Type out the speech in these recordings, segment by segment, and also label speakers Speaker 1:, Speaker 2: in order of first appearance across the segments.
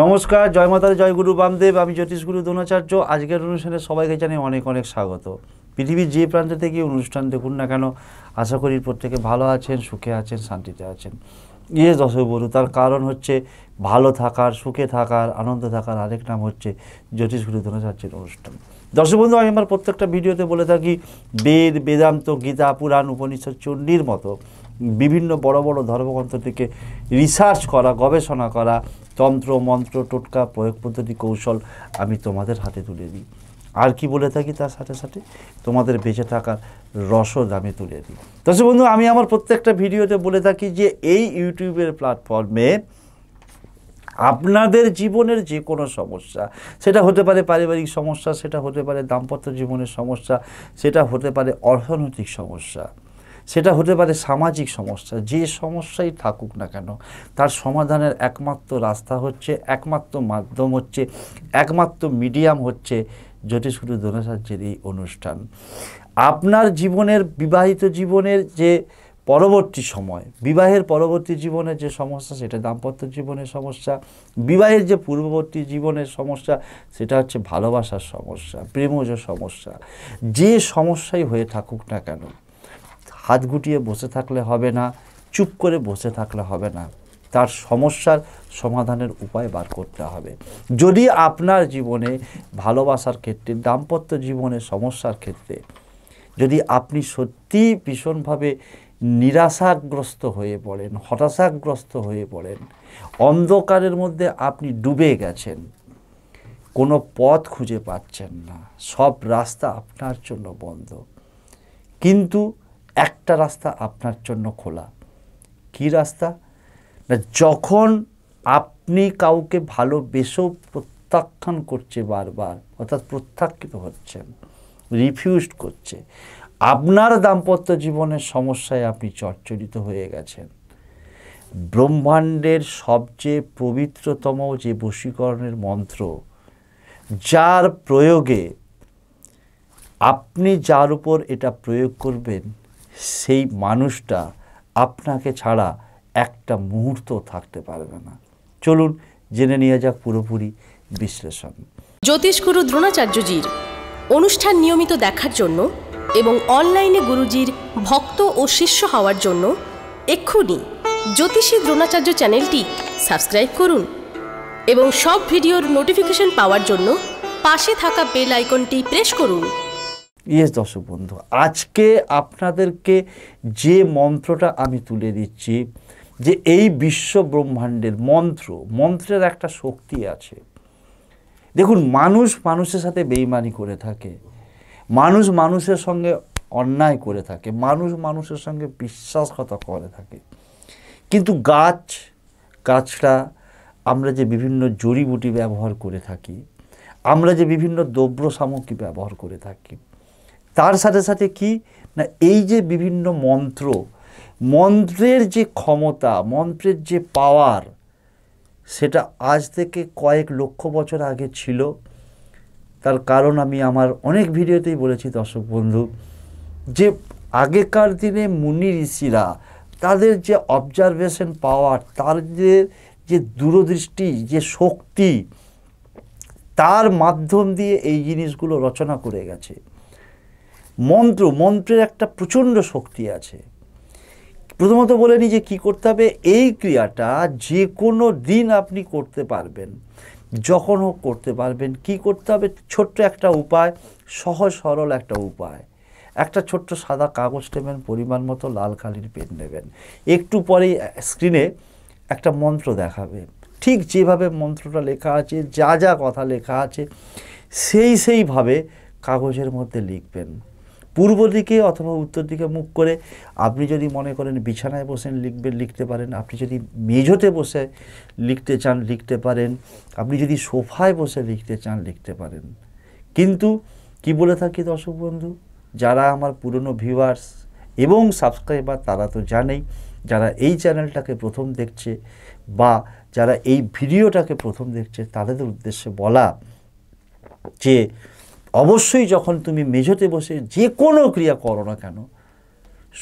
Speaker 1: নমস্কার জয় মাতার জয় গুরু বামদেব আমি জ্যোতিষগুরু দ্রোণাচার্য আজকের অনুষ্ঠানে সবাইকে জানিয়ে অনেক অনেক স্বাগত পৃথিবীর যে প্রান্ত থেকে অনুষ্ঠান দেখুন না কেন আশা করি প্রত্যেকে ভালো আছেন সুখে আছেন শান্তিতে আছেন ইয়ে দশই বলু তার কারণ হচ্ছে ভালো থাকার সুখে থাকার আনন্দ থাকার আরেক নাম হচ্ছে জ্যোতিষগুরু দ্রোণাচার্যের অনুষ্ঠান দর্শক বন্ধু আমি আমার প্রত্যেকটা ভিডিওতে বলে থাকি বেদ বেদান্ত গীতা পুরাণ উপনিষদ চণ্ডীর মতো বিভিন্ন বড় বড় ধর্মগ্রন্থ থেকে রিসার্চ করা গবেষণা করা তন্ত্র মন্ত্র টোটকা প্রয়োগ পদ্ধতি কৌশল আমি তোমাদের হাতে তুলে দিই আর কি বলে থাকি তার সাথে সাথে তোমাদের বেঁচে থাকার রসদ আমি তুলে দিই তবে বন্ধু আমি আমার প্রত্যেকটা ভিডিওতে বলে থাকি যে এই ইউটিউবের প্ল্যাটফর্মে আপনাদের জীবনের যে কোনো সমস্যা সেটা হতে পারে পারিবারিক সমস্যা সেটা হতে পারে দাম্পত্য জীবনের সমস্যা সেটা হতে পারে অর্থনৈতিক সমস্যা সেটা হতে পারে সামাজিক সমস্যা যে সমস্যাই থাকুক না কেন তার সমাধানের একমাত্র রাস্তা হচ্ছে একমাত্র মাধ্যম হচ্ছে একমাত্র মিডিয়াম হচ্ছে জ্যোতিষগুরু দোনাচার্যের এই অনুষ্ঠান আপনার জীবনের বিবাহিত জীবনের যে পরবর্তী সময় বিবাহের পরবর্তী জীবনের যে সমস্যা সেটা দাম্পত্য জীবনের সমস্যা বিবাহের যে পূর্ববর্তী জীবনের সমস্যা সেটা হচ্ছে ভালোবাসার সমস্যা প্রেমজ সমস্যা যে সমস্যাই হয়ে থাকুক না কেন হাত গুটিয়ে বসে থাকলে হবে না চুপ করে বসে থাকলে হবে না তার সমস্যার সমাধানের উপায় বার করতে হবে যদি আপনার জীবনে ভালোবাসার ক্ষেত্রে দাম্পত্য জীবনে সমস্যার ক্ষেত্রে যদি আপনি সত্যি ভীষণভাবে নিরাশাগ্রস্ত হয়ে পড়েন হতাশাগ্রস্ত হয়ে পড়েন অন্ধকারের মধ্যে আপনি ডুবে গেছেন কোনো পথ খুঁজে পাচ্ছেন না সব রাস্তা আপনার জন্য বন্ধ কিন্তু একটা রাস্তা আপনার জন্য খোলা কি রাস্তা না যখন আপনি কাউকে ভালোবেসেও প্রত্যাখ্যান করছে বারবার অর্থাৎ প্রত্যাখ্যিত হচ্ছেন রিফিউজড করছে আপনার দাম্পত্য জীবনের সমস্যায় আপনি চর্চরিত হয়ে গেছেন ব্রহ্মাণ্ডের সবচেয়ে পবিত্রতম যে বশীকরণের মন্ত্র যার প্রয়োগে আপনি যার উপর এটা প্রয়োগ করবেন সেই মানুষটা আপনাকে ছাড়া একটা মুহূর্ত থাকতে পারবে না চলুন জেনে নেওয়া যাক পুরোপুরি বিশ্লেষণ জ্যোতিষগুরু দ্রোণাচার্যজির অনুষ্ঠান নিয়মিত দেখার জন্য এবং অনলাইনে গুরুজির ভক্ত ও শিষ্য হওয়ার জন্য এক্ষুনি জ্যোতিষী দ্রোণাচার্য চ্যানেলটি সাবস্ক্রাইব করুন এবং সব ভিডিওর নোটিফিকেশন পাওয়ার জন্য পাশে থাকা বেল আইকনটি প্রেস করুন ইয়েস দর্শক বন্ধু আজকে আপনাদেরকে যে মন্ত্রটা আমি তুলে দিচ্ছি যে এই বিশ্ব ব্রহ্মাণ্ডের মন্ত্র মন্ত্রের একটা শক্তি আছে দেখুন মানুষ মানুষের সাথে বেইমানি করে থাকে মানুষ মানুষের সঙ্গে অন্যায় করে থাকে মানুষ মানুষের সঙ্গে বিশ্বাসঘাতক করে থাকে কিন্তু গাছ গাছটা আমরা যে বিভিন্ন জড়িবুটি ব্যবহার করে থাকি আমরা যে বিভিন্ন দ্রব্য সামগ্রী ব্যবহার করে থাকি তার সাথে সাথে কি না এই যে বিভিন্ন মন্ত্র মন্ত্রের যে ক্ষমতা মন্ত্রের যে পাওয়ার সেটা আজ থেকে কয়েক লক্ষ বছর আগে ছিল তার কারণ আমি আমার অনেক ভিডিওতেই বলেছি দর্শক বন্ধু যে আগেকার দিনে মুনি ঋষিরা তাদের যে অবজারভেশন পাওয়ার তাদের যে দূরদৃষ্টি যে শক্তি তার মাধ্যম দিয়ে এই জিনিসগুলো রচনা করে গেছে মন্ত্র মন্ত্রের একটা প্রচণ্ড শক্তি আছে প্রথমত বলে নিই যে কী করতে হবে এই ক্রিয়াটা যে কোনো দিন আপনি করতে পারবেন যখন হোক করতে পারবেন কি করতে হবে ছোট্ট একটা উপায় সহজ সরল একটা উপায় একটা ছোট্ট সাদা কাগজ নেবেন পরিমাণ মতো লাল কালির পেন নেবেন একটু পরেই স্ক্রিনে একটা মন্ত্র দেখাবে ঠিক যেভাবে মন্ত্রটা লেখা আছে যা যা কথা লেখা আছে সেই সেইভাবে কাগজের মধ্যে লিখবেন পূর্ব দিকে অথবা উত্তর দিকে মুখ করে আপনি যদি মনে করেন বিছানায় বসেন লিখবেন লিখতে পারেন আপনি যদি মেঝোতে বসে লিখতে চান লিখতে পারেন আপনি যদি সোফায় বসে লিখতে চান লিখতে পারেন কিন্তু কি বলে থাকি দর্শক বন্ধু যারা আমার পুরনো ভিউয়ার্স এবং সাবস্ক্রাইবার তারা তো জানেই যারা এই চ্যানেলটাকে প্রথম দেখছে বা যারা এই ভিডিওটাকে প্রথম দেখছে তাদের উদ্দেশ্যে বলা যে অবশ্যই যখন তুমি মেঝোতে বসে যে কোনো ক্রিয়া করো না কেন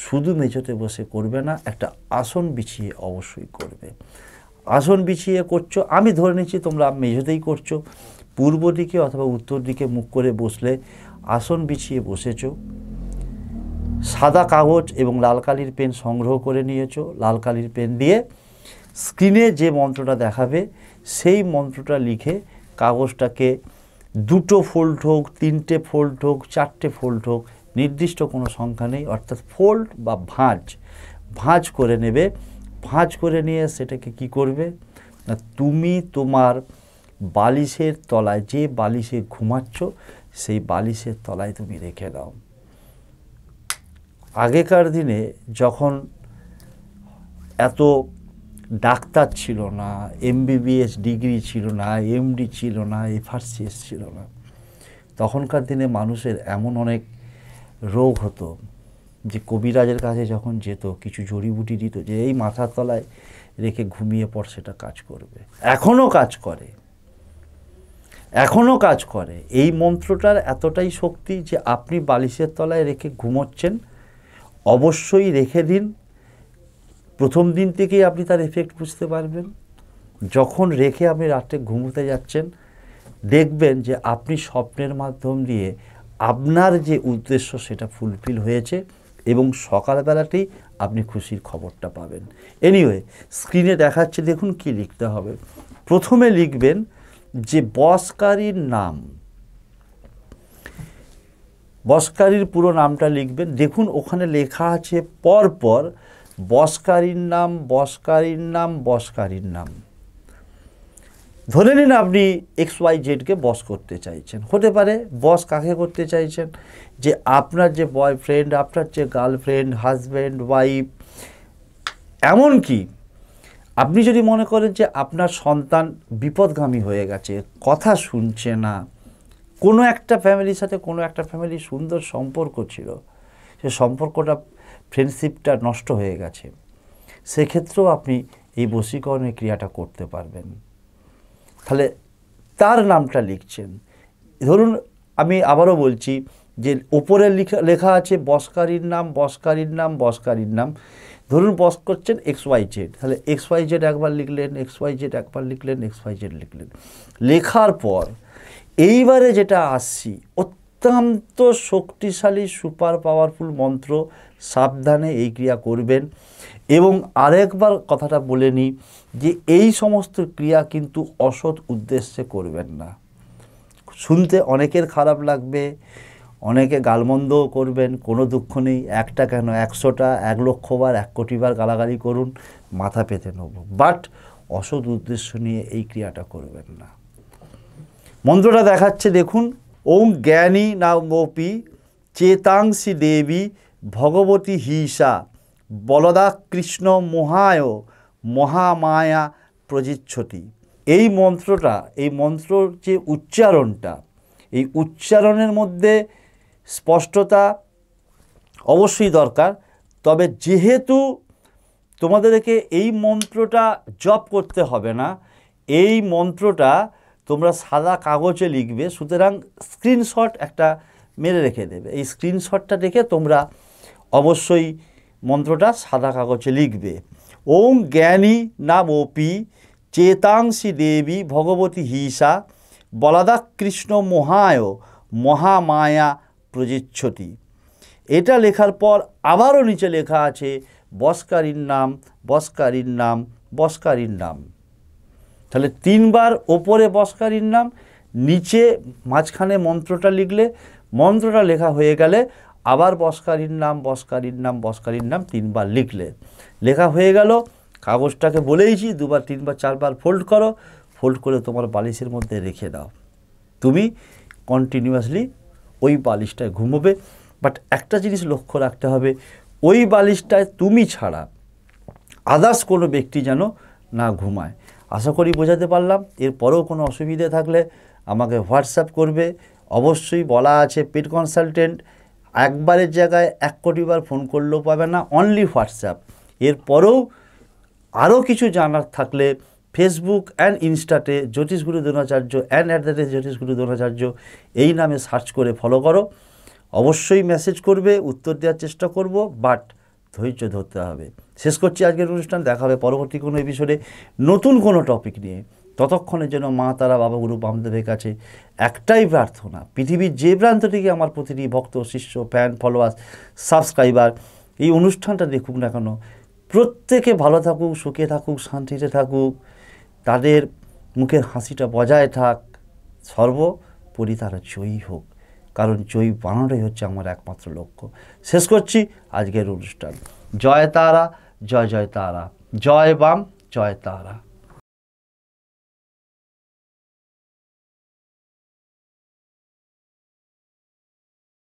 Speaker 1: শুধু মেঝোতে বসে করবে না একটা আসন বিছিয়ে অবশ্যই করবে আসন বিছিয়ে করছো আমি ধরে নিচ্ছি তোমরা মেঝোতেই করছো পূর্ব দিকে অথবা উত্তর দিকে মুখ করে বসলে আসন বিছিয়ে বসেছ সাদা কাগজ এবং লাল কালির পেন সংগ্রহ করে নিয়েছো লাল কালির পেন দিয়ে স্ক্রিনে যে মন্ত্রটা দেখাবে সেই মন্ত্রটা লিখে কাগজটাকে দুটো ফোল্ড হোক তিনটে ফোল্ড হোক চারটে ফোল্ড হোক নির্দিষ্ট কোনো সংখ্যা নেই অর্থাৎ ফোল্ড বা ভাঁজ ভাঁজ করে নেবে ভাঁজ করে নিয়ে সেটাকে কি করবে না তুমি তোমার বালিশের তলায় যে বালিশে ঘুমাচ্ছ সেই বালিশের তলায় তুমি রেখে দাও আগেকার দিনে যখন এত ডাক্তার ছিল না এমবিবিএস ডিগ্রি ছিল না এমডি ছিল না এফআরসিএস ছিল না তখনকার দিনে মানুষের এমন অনেক রোগ হতো যে কবিরাজের কাছে যখন যেত কিছু জড়িবুটি দিত যে এই মাথার তলায় রেখে ঘুমিয়ে পর সেটা কাজ করবে এখনও কাজ করে এখনও কাজ করে এই মন্ত্রটার এতটাই শক্তি যে আপনি বালিশের তলায় রেখে ঘুমোচ্ছেন অবশ্যই রেখে দিন প্রথম দিন থেকেই আপনি তার এফেক্ট বুঝতে পারবেন যখন রেখে আপনি রাত্রে ঘুমোতে যাচ্ছেন দেখবেন যে আপনি স্বপ্নের মাধ্যম দিয়ে আপনার যে উদ্দেশ্য সেটা ফুলফিল হয়েছে এবং সকালবেলাতেই আপনি খুশির খবরটা পাবেন এনিওয়ে স্ক্রিনে দেখাচ্ছে দেখুন কি লিখতে হবে প্রথমে লিখবেন যে বসকারীর নাম বসকারীর পুরো নামটা লিখবেন দেখুন ওখানে লেখা আছে পর পর বসকারীর নাম বসকারীর নাম বসকারীর নাম ধরে নিন আপনি এক্স ওয়াই জেডকে বস করতে চাইছেন হতে পারে বস কাকে করতে চাইছেন যে আপনার যে বয়ফ্রেন্ড আপনার যে গার্লফ্রেন্ড হাজব্যান্ড ওয়াইফ এমনকি আপনি যদি মনে করেন যে আপনার সন্তান বিপদগামী হয়ে গেছে কথা শুনছে না কোনো একটা ফ্যামিলির সাথে কোনো একটা ফ্যামিলির সুন্দর সম্পর্ক ছিল সে সম্পর্কটা ফ্রেন্ডশিপটা নষ্ট হয়ে গেছে সেক্ষেত্রেও আপনি এই বশীকরণের ক্রিয়াটা করতে পারবেন তাহলে তার নামটা লিখছেন ধরুন আমি আবারও বলছি যে ওপরে লেখা লেখা আছে বসকারীর নাম বসকারীর নাম বসকারীর নাম ধরুন বস করছেন এক্স ওয়াই জেড তাহলে এক্স ওয়াই জেড একবার লিখলেন এক্স ওয়াই জেড একবার লিখলেন এক্স ওয়াই জেড লিখলেন লেখার পর এইবারে যেটা আসছি অত্যন্ত শক্তিশালী সুপার পাওয়ারফুল মন্ত্র সাবধানে এই ক্রিয়া করবেন এবং আরেকবার কথাটা বলে নিই যে এই সমস্ত ক্রিয়া কিন্তু অসৎ উদ্দেশ্যে করবেন না শুনতে অনেকের খারাপ লাগবে অনেকে গালমন্দও করবেন কোনো দুঃখ নেই একটা কেন একশোটা এক লক্ষবার এক কোটিবার গালাগালি করুন মাথা পেতে নেব বাট অসৎ উদ্দেশ্য নিয়ে এই ক্রিয়াটা করবেন না মন্ত্রটা দেখাচ্ছে দেখুন ওং জ্ঞানী নামপি চেতাংশি দেবী ভগবতী হিসা বলদা কৃষ্ণ মহায় মহামায়া প্রজিচ্ছতি এই মন্ত্রটা এই মন্ত্রর যে উচ্চারণটা এই উচ্চারণের মধ্যে স্পষ্টতা অবশ্যই দরকার তবে যেহেতু তোমাদেরকে এই মন্ত্রটা জপ করতে হবে না এই মন্ত্রটা তোমরা সাদা কাগজে লিখবে সুতরাং স্ক্রিনশট একটা মেরে রেখে দেবে এই স্ক্রিনশটটা দেখে তোমরা অবশ্যই মন্ত্রটা সাদা কাগজে লিখবে ওং জ্ঞানী নাম ওপি চেতাংশী দেবী ভগবতী হিসা বলাদা কৃষ্ণ মহায় মহামায়া প্রজিচ্ছতি এটা লেখার পর আবারও নিচে লেখা আছে বসকারীর নাম বসকারীর নাম বসকারীর নাম তাহলে তিনবার ওপরে বস্কারীর নাম নিচে মাঝখানে মন্ত্রটা লিখলে মন্ত্রটা লেখা হয়ে গেলে আবার বস্কারীর নাম বস্কারীর নাম বস্কারীর নাম তিনবার লিখলে লেখা হয়ে গেল কাগজটাকে বলেইছি দুবার তিনবার চারবার ফোল্ড করো ফোল্ড করে তোমার বালিশের মধ্যে রেখে দাও তুমি কন্টিনিউয়াসলি ওই বালিশটায় ঘুমোবে বাট একটা জিনিস লক্ষ্য রাখতে হবে ওই বালিশটায় তুমি ছাড়া আদার্স কোনো ব্যক্তি যেন না ঘুমায় আশা করি বোঝাতে পারলাম এরপরেও কোনো অসুবিধে থাকলে আমাকে হোয়াটসঅ্যাপ করবে অবশ্যই বলা আছে পেট কনসালটেন্ট একবারের জায়গায় এক কোটিবার ফোন করলেও পাবে না অনলি হোয়াটসঅ্যাপ এরপরেও আরও কিছু জানার থাকলে ফেসবুক অ্যান্ড ইনস্টাতে Jyotishguru Dronacharya and at the rate Jyotishguru Dronacharya এই নামে সার্চ করে ফলো করো অবশ্যই মেসেজ করবে উত্তর দেওয়ার চেষ্টা করব বাট ধৈর্য ধরতে হবে শেষ করছি আজকের অনুষ্ঠান দেখা হবে পরবর্তী কোনো এপিসোডে নতুন কোনো টপিক নিয়ে ততক্ষণের জন্য মা তারা বাবা গুরু বামদেবের কাছে একটাই প্রার্থনা পৃথিবীর যে প্রান্ত থেকে আমার প্রতিটি ভক্ত শিষ্য ফ্যান ফলোয়ার্স সাবস্ক্রাইবার এই অনুষ্ঠানটা দেখুক না কেন প্রত্যেকে ভালো থাকুক সুখে থাকুক শান্তিতে থাকুক তাদের মুখের হাসিটা বজায় থাক সর্বোপরি তারা জয়ী হোক কারণ জয়ী বানানোটাই হচ্ছে আমার একমাত্র লক্ষ্য শেষ করছি আজকের অনুষ্ঠান জয় তারা জয় জয় তারা জয় বাম জয় তারা